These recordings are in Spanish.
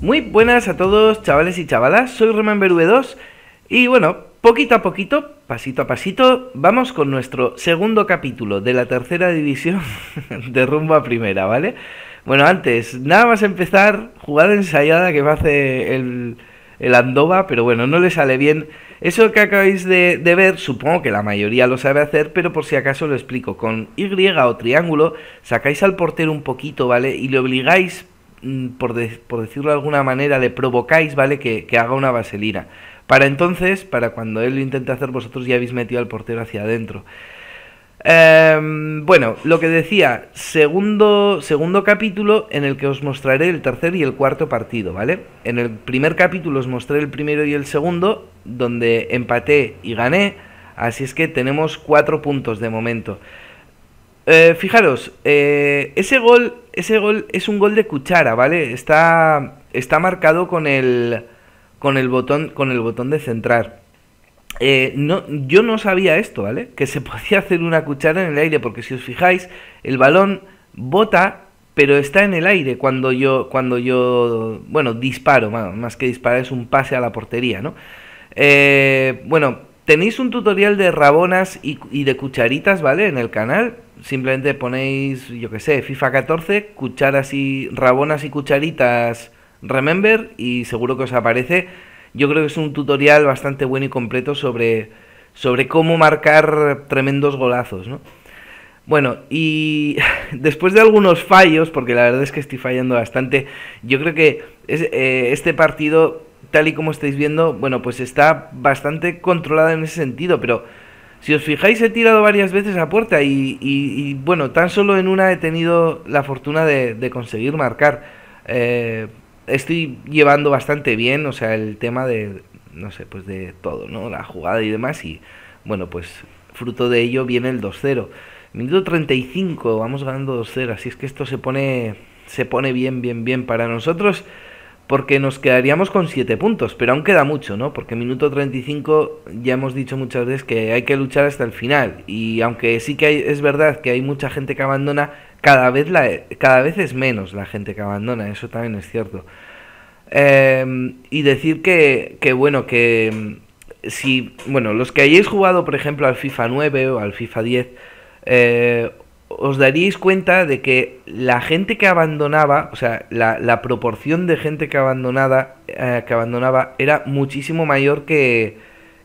Muy buenas a todos chavales y chavalas, soy Berube 2 y bueno, poquito a poquito, pasito a pasito, vamos con nuestro segundo capítulo de la tercera división de rumbo a primera, ¿vale? Bueno, antes, nada más empezar, jugada ensayada que me hace el, el Andoba, pero bueno, no le sale bien. Eso que acabáis de, de ver, supongo que la mayoría lo sabe hacer, pero por si acaso lo explico. Con Y o triángulo, sacáis al portero un poquito, ¿vale? Y le obligáis Mm, por, decirlo de alguna manera, le provocáis, ¿vale? Que, haga una vaselina. Para entonces, para cuando él lo intente hacer, vosotros ya habéis metido al portero hacia adentro. Em, bueno, lo que decía, segundo, segundo capítulo en el que os mostraré el tercer y el cuarto partido, ¿vale? En el primer capítulo os mostré el primero y el segundo, donde empaté y gané, así es que tenemos cuatro puntos de momento. Eh, fijaros, eh, ese gol, ese gol es un gol de cuchara, ¿vale? Está, está marcado con el, con el botón, con el botón de centrar. Eh, yo no sabía esto, ¿vale? Que se podía hacer una cuchara en el aire, porque si os fijáis, el balón bota, pero está en el aire cuando yo, cuando yo, bueno, disparo, más que disparar es un pase a la portería, ¿no? bueno, tenéis un tutorial de rabonas y, y de cucharitas, ¿vale? En el canal simplemente ponéis, yo que sé, FIFA 14, cucharas y rabonas y cucharitas Remember y seguro que os aparece. Yo creo que es un tutorial bastante bueno y completo sobre, sobre cómo marcar tremendos golazos, ¿no? Bueno, y después de algunos fallos, porque la verdad es que estoy fallando bastante, yo creo que eh, este partido, tal y como estáis viendo, bueno, pues está bastante controlado en ese sentido, pero si os fijáis, he tirado varias veces a puerta y, bueno, tan solo en una he tenido la fortuna de, conseguir marcar. Eh, estoy llevando bastante bien, o sea, el tema de, no sé, pues de todo, ¿no? La jugada y demás y, bueno, pues fruto de ello viene el 2-0. Minuto 35, vamos ganando 2-0, así es que esto se pone, se pone bien, bien, bien para nosotros porque nos quedaríamos con 7 puntos, pero aún queda mucho, ¿no? Porque minuto 35 ya hemos dicho muchas veces que hay que luchar hasta el final y aunque sí que es verdad que hay mucha gente que abandona, cada vez, la, cada vez es menos la gente que abandona, eso también es cierto. Em, y decir que, que, bueno, que mm, si, bueno, los que hayáis jugado, por ejemplo, al FIFA 9 o al FIFA 10, eh, os daríais cuenta de que la gente que abandonaba, o sea, la, la proporción de gente que, abandonada, eh, que abandonaba era muchísimo mayor que,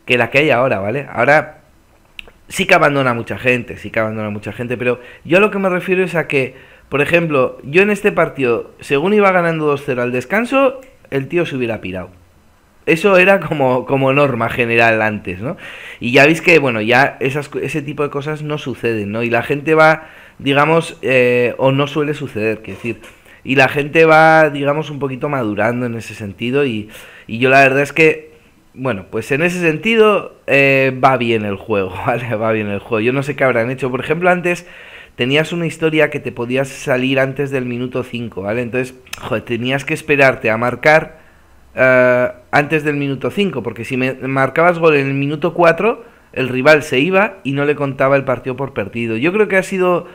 que la que hay ahora, ¿vale? Ahora sí que abandona mucha gente, sí que abandona mucha gente, pero yo a lo que me refiero es a que, por ejemplo, yo en este partido, según iba ganando 2-0 al descanso, el tío se hubiera pirado. Eso era como, como norma general antes, ¿no? Y ya veis que, bueno, ya esas, ese tipo de cosas no suceden, ¿no? Y la gente va, digamos, eh, o no suele suceder, que decir, y la gente va, digamos, un poquito madurando en ese sentido y, y yo la verdad es que, bueno, pues en ese sentido eh, va bien el juego, ¿vale? Va bien el juego. Yo no sé qué habrán hecho. Por ejemplo, antes tenías una historia que te podías salir antes del minuto 5, ¿vale? Entonces, joder, tenías que esperarte a marcar eh, antes del minuto 5, porque si me marcabas gol en el minuto 4, el rival se iba y no le contaba el partido por perdido. Yo creo que ha sido,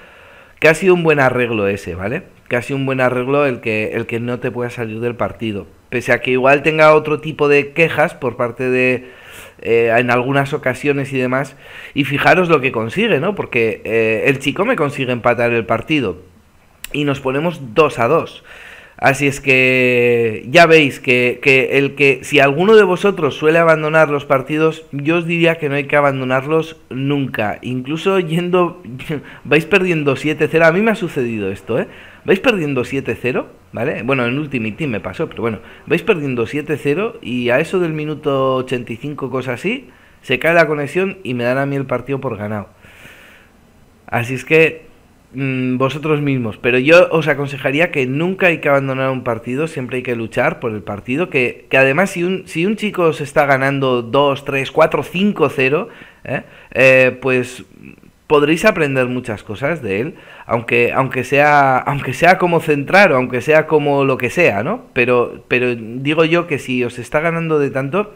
que ha sido un buen arreglo ese, ¿vale? Que ha sido un buen arreglo el que, el que no te pueda salir del partido. Pese a que igual tenga otro tipo de quejas por parte de, eh, en algunas ocasiones y demás. Y fijaros lo que consigue, ¿no? Porque eh, el chico me consigue empatar el partido. Y nos ponemos 2 a 2. Así es que ya veis que, el que si alguno de vosotros suele abandonar los partidos, yo os diría que no hay que abandonarlos nunca. Incluso yendo, vais perdiendo 7-0. A mí me ha sucedido esto, ¿eh? Vais perdiendo 7-0, ¿vale? Bueno, en Ultimate Team me pasó, pero bueno, vais perdiendo 7-0 y a eso del minuto 85, cosa así, se cae la conexión y me dan a mí el partido por ganado. Así es que Mm, vosotros mismos, pero yo os aconsejaría que nunca hay que abandonar un partido, siempre hay que luchar por el partido, que, que además si un, si un chico se está ganando 2, 3, 4, 5, 0, pues podréis aprender muchas cosas de él, aunque, aunque, sea, aunque sea como centrar o aunque sea como lo que sea, ¿no? Pero, pero digo yo que si os está ganando de tanto,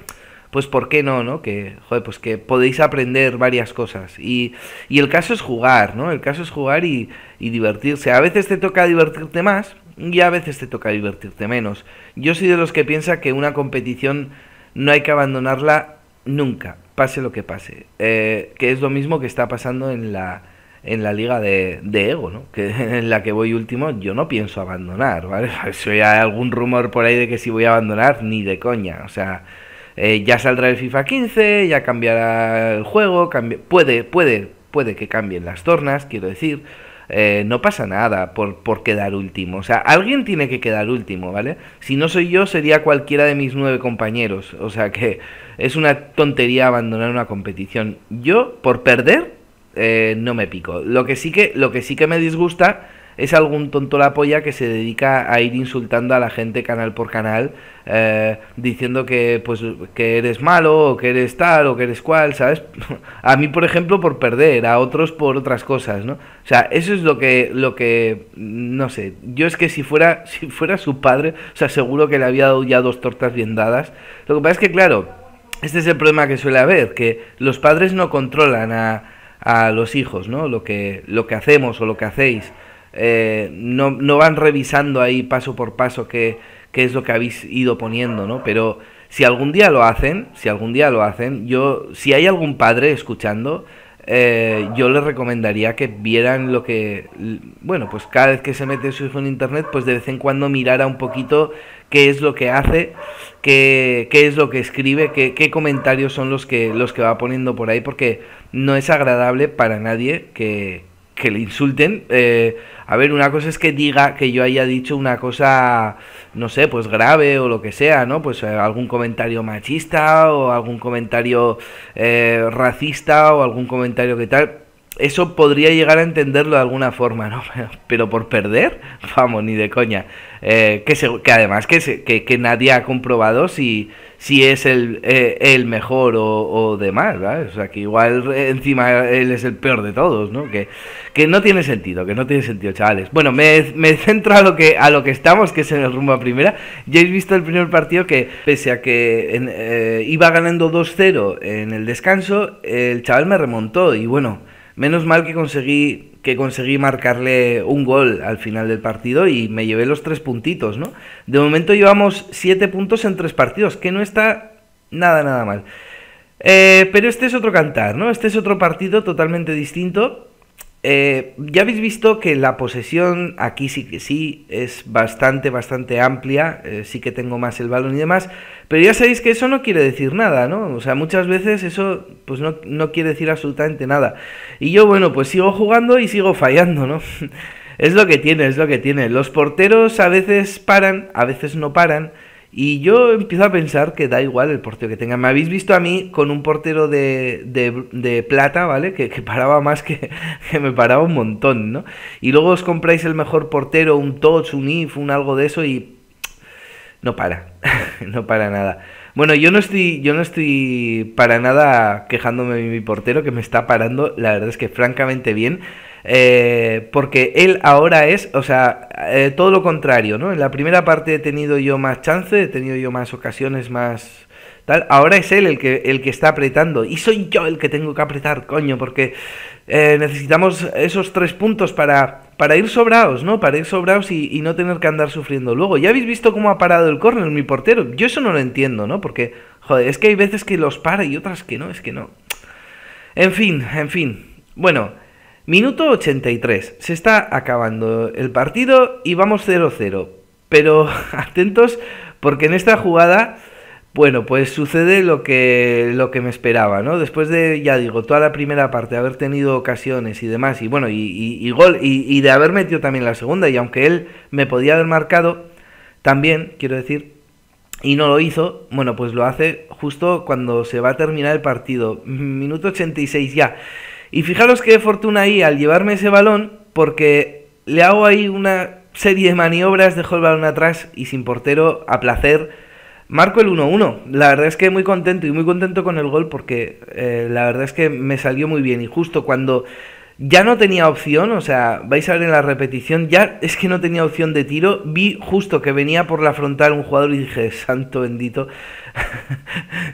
pues ¿por qué no, no? Que, joder, pues que podéis aprender varias cosas. Y, el caso es jugar, ¿no? El caso es jugar y, divertirse. A veces te toca divertirte más y a veces te toca divertirte menos. Yo soy de los que piensa que una competición no hay que abandonarla nunca, pase lo que pase. Eh, que es lo mismo que está pasando en la, en la liga de, de, ego, ¿no? Que, en la que voy último, yo no pienso abandonar, ¿vale? Si hay algún rumor por ahí de que si voy a abandonar, ni de coña. O sea, eh, ya saldrá el FIFA 15, ya cambiará el juego, puede, puede, puede que cambien las tornas, quiero decir. Eh, no pasa nada por, por, quedar último. O sea, alguien tiene que quedar último, ¿vale? Si no soy yo, sería cualquiera de mis nueve compañeros. O sea que es una tontería abandonar una competición. Yo, por perder, eh, no me pico. Lo que sí que, lo que, sí que me disgusta es algún tonto la polla que se dedica a ir insultando a la gente canal por canal, eh, diciendo que, pues, que eres malo, o que eres tal, o que eres cual, ¿sabes? a mí, por ejemplo, por perder, a otros por otras cosas, ¿no? O sea, eso es lo que, lo que, no sé, yo es que si fuera, si fuera su padre, o sea, seguro que le había dado ya dos tortas bien dadas. Lo que pasa es que, claro, este es el problema que suele haber, que los padres no controlan a, a los hijos, ¿no? Lo que, lo que hacemos o lo que hacéis. Eh, no, no, van revisando ahí paso por paso qué, es lo que habéis ido poniendo, ¿no? Pero si algún día lo hacen, si algún día lo hacen, yo, si hay algún padre escuchando, eh, yo les recomendaría que vieran lo que, bueno, pues cada vez que se mete su hijo en internet, pues de vez en cuando mirara un poquito qué es lo que hace, qué, qué es lo que escribe, qué, qué, comentarios son los que, los que va poniendo por ahí, porque no es agradable para nadie que, que le insulten. Eh, a ver, una cosa es que diga que yo haya dicho una cosa, no sé, pues grave o lo que sea, ¿no? Pues eh, algún comentario machista o algún comentario eh, racista o algún comentario que tal. Eso podría llegar a entenderlo de alguna forma, ¿no? Pero por perder, vamos, ni de coña. Que, que, además que nadie ha comprobado si, si es el, eh, mejor o, de demás, ¿vale? O sea, que igual eh, encima él es el peor de todos, ¿no? Que, que no tiene sentido, que no tiene sentido, chavales. Bueno, me, centro a lo, que, a lo que estamos, que es en el rumbo a primera. Ya habéis visto el primer partido que, pese a que eh, iba ganando 2-0 en el descanso, el chaval me remontó y bueno, menos mal que conseguí que conseguí marcarle un gol al final del partido y me llevé los tres puntitos, ¿no? De momento llevamos siete puntos en tres partidos, que no está nada, nada mal. Eh, pero este es otro cantar, ¿no? Este es otro partido totalmente distinto eh, ya habéis visto que la posesión aquí sí que sí es bastante, bastante amplia, eh, sí que tengo más el balón y demás, pero ya sabéis que eso no quiere decir nada, ¿no? O sea, muchas veces eso pues no, no quiere decir absolutamente nada. Y yo, bueno, pues sigo jugando y sigo fallando, ¿no? es lo que tiene, es lo que tiene. Los porteros a veces paran, a veces no paran, y yo empiezo a pensar que da igual el portero que tenga. Me habéis visto a mí con un portero de, de, plata, ¿vale? Que, paraba más que, me paraba un montón, ¿no? Y luego os compráis el mejor portero, un touch, un if, un algo de eso y no para, no para nada. Bueno, yo no estoy, yo no estoy para nada quejándome de mi portero que me está parando, la verdad es que francamente bien. Eh, porque él ahora es, o sea, eh, todo lo contrario, ¿no? En la primera parte he tenido yo más chance, he tenido yo más ocasiones, más tal. Ahora es él el que, el que está apretando y soy yo el que tengo que apretar, coño, porque eh, necesitamos esos tres puntos para, para ir sobrados, ¿no? Para ir sobrados y, y no tener que andar sufriendo. Luego, ya habéis visto cómo ha parado el córner mi portero. Yo eso no lo entiendo, ¿no? Porque, joder, es que hay veces que los para y otras que no, es que no. En fin, en fin. Bueno, Minuto 83. Se está acabando el partido y vamos 0-0. Pero atentos porque en esta jugada, bueno, pues sucede lo que, lo que me esperaba, ¿no? Después de, ya digo, toda la primera parte, haber tenido ocasiones y demás, y bueno, y, gol, y, y de haber metido también la segunda, y aunque él me podía haber marcado, también, quiero decir, y no lo hizo, bueno, pues lo hace justo cuando se va a terminar el partido. Minuto 86 ya. Y fijaros qué fortuna ahí al llevarme ese balón, porque le hago ahí una serie de maniobras, dejo el balón atrás y sin portero, a placer, marco el 1-1. La verdad es que muy contento y muy contento con el gol porque eh, la verdad es que me salió muy bien. Y justo cuando ya no tenía opción, o sea, vais a ver en la repetición, ya es que no tenía opción de tiro, vi justo que venía por la frontal un jugador y dije, santo bendito,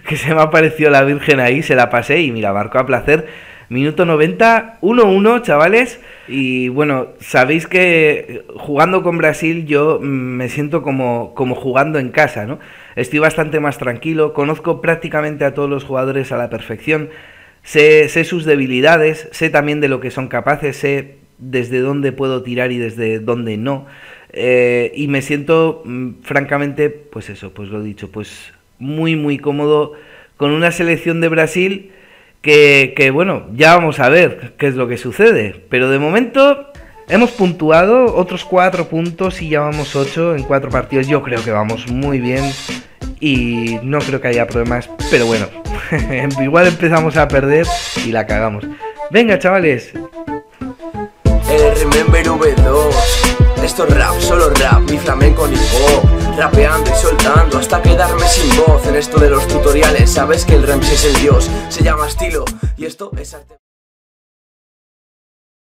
que se me apareció la Virgen ahí, se la pasé y mira, marco a placer. Minuto 90, 1-1, chavales. Y bueno, sabéis que eh, jugando con Brasil yo mm, me siento como, como jugando en casa, ¿no? Estoy bastante más tranquilo, conozco prácticamente a todos los jugadores a la perfección. Sé, sé sus debilidades, sé también de lo que son capaces, sé desde dónde puedo tirar y desde dónde no. Eh, y me siento, mm, francamente, pues eso, pues lo he dicho, pues muy, muy cómodo con una selección de Brasil que, bueno, ya vamos a ver qué es lo que sucede. Pero de momento hemos puntuado otros cuatro puntos y ya vamos ocho en cuatro partidos. Yo creo que vamos muy bien y no creo que haya problemas. Pero bueno, igual empezamos a perder y la cagamos. Venga, chavales. V2. Esto es rap, solo rap, mi flamenco ni pop Rapeando y soltando hasta quedarme sin voz En esto de los tutoriales, sabes que el Rems es el dios Se llama estilo y esto es arte